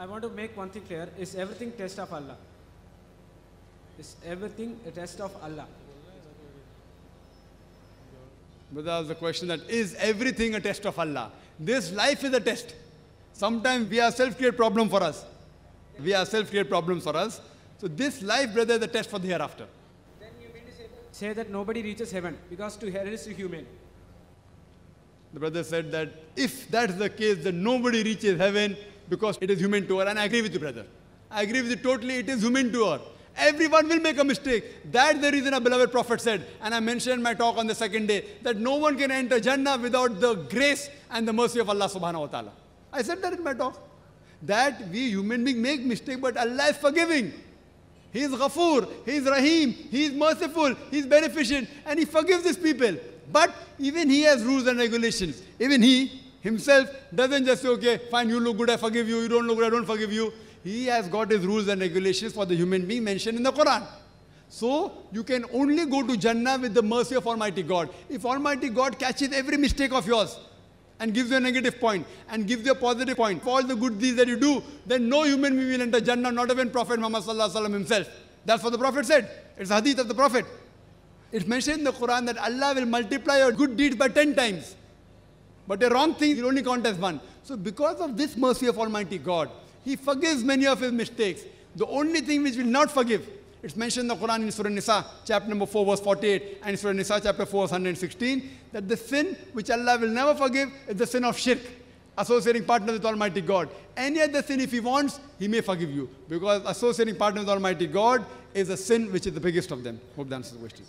I want to make one thing clear. Is everything test of Allah? Is everything a test of Allah? Brother was the question that is everything a test of Allah? This life is a test. Sometimes we are self-create problem for us. We are self-create problems for us. So this life, brother, is a test for the hereafter. Then you mean to say, say that nobody reaches heaven because to hell is human. The brother said that if that's the case, then nobody reaches heaven because it is human to error. And I agree with you, brother. I agree with you totally. It is human to error. Everyone will make a mistake. That's the reason our beloved Prophet said, and I mentioned in my talk on the second day, that no one can enter Jannah without the grace and the mercy of Allah subhanahu wa ta'ala. I said that in my talk. That we human beings make mistake, but Allah is forgiving. He is Ghafoor, He is Rahim, He is merciful, He is beneficent, and He forgives His people. But even He has rules and regulations. Even He himself doesn't just say, okay, fine, you look good, I forgive you, you don't look good, I don't forgive you. He has got his rules and regulations for the human being mentioned in the Quran. So you can only go to Jannah with the mercy of Almighty God. If Almighty God catches every mistake of yours and gives you a negative point and gives you a positive point for all the good deeds that you do, then no human being will enter Jannah, not even Prophet Muhammad himself. That's what the Prophet said. It's hadith of the Prophet. It's mentioned in the Quran that Allah will multiply your good deeds by 10 times. But the wrong thing, you only count as one. So because of this mercy of Almighty God, He forgives many of His mistakes. The only thing which will not forgive, it's mentioned in the Quran in Surah Nisa, chapter number 4, verse 48, and Surah Nisa, chapter 4, verse 116, that the sin which Allah will never forgive is the sin of shirk, associating partners with Almighty God. Any other sin, if He wants, He may forgive you, because associating partners with Almighty God is a sin which is the biggest of them. Hope that answers the question.